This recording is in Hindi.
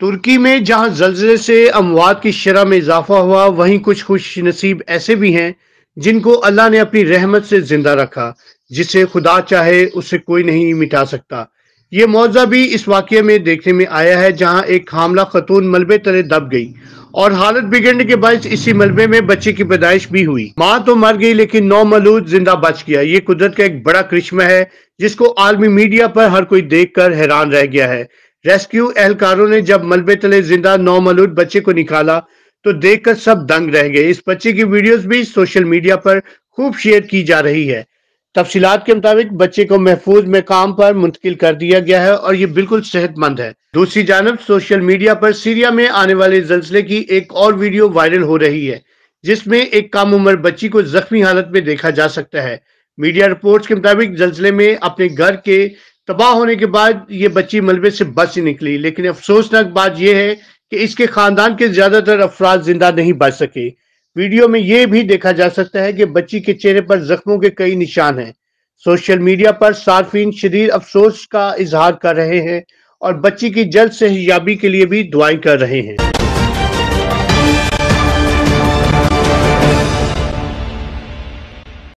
तुर्की में जहां जल्जले से अमवात की शरह में इजाफा हुआ वहीं कुछ खुश नसीब ऐसे भी हैं जिनको अल्लाह ने अपनी रहमत से जिंदा रखा जिसे खुदा चाहे उसे कोई नहीं मिटा सकता ये मुआवजा भी इस वाक्य में देखने में आया है जहां एक हामला खतून मलबे तले दब गई और हालत बिगड़ने के बाद इसी मलबे में बच्चे की पैदाइश भी हुई माँ तो मर गई लेकिन नौ मलूद जिंदा बच गया ये कुदरत का एक बड़ा करिश्मा है जिसको आलमी मीडिया पर हर कोई देख कर हैरान रह गया है रेस्क्यू एहलकारों ने जब मलबे तले जिंदा नौ मलूद बच्चे को निकाला तो देखकर सब दंग रह गए इस बच्चे की वीडियोस भी सोशल मीडिया पर खूब शेयर की जा रही है तफसीत के मुताबिक बच्चे को महफूज मकाम पर मुंतकिल कर दिया गया है और ये बिल्कुल सेहतमंद है दूसरी जानब सोशल मीडिया पर सीरिया में आने वाले जल्सले की एक और वीडियो वायरल हो रही है जिसमें एक कम उम्र बच्ची को जख्मी हालत में देखा जा सकता है मीडिया रिपोर्ट्स के मुताबिक जल्सले में अपने घर के तबाह होने के बाद ये बच्ची मलबे से बच निकली लेकिन अफसोसनाक बात यह है कि इसके खानदान के ज्यादातर अफराद जिंदा नहीं बच सके वीडियो में यह भी देखा जा सकता है कि बच्ची के चेहरे पर जख्मों के कई निशान हैं सोशल मीडिया पर सार्फिन शरीर अफसोस का इजहार कर रहे हैं और बच्ची की जल्द से हिजाबी के लिए भी दुआई कर रहे हैं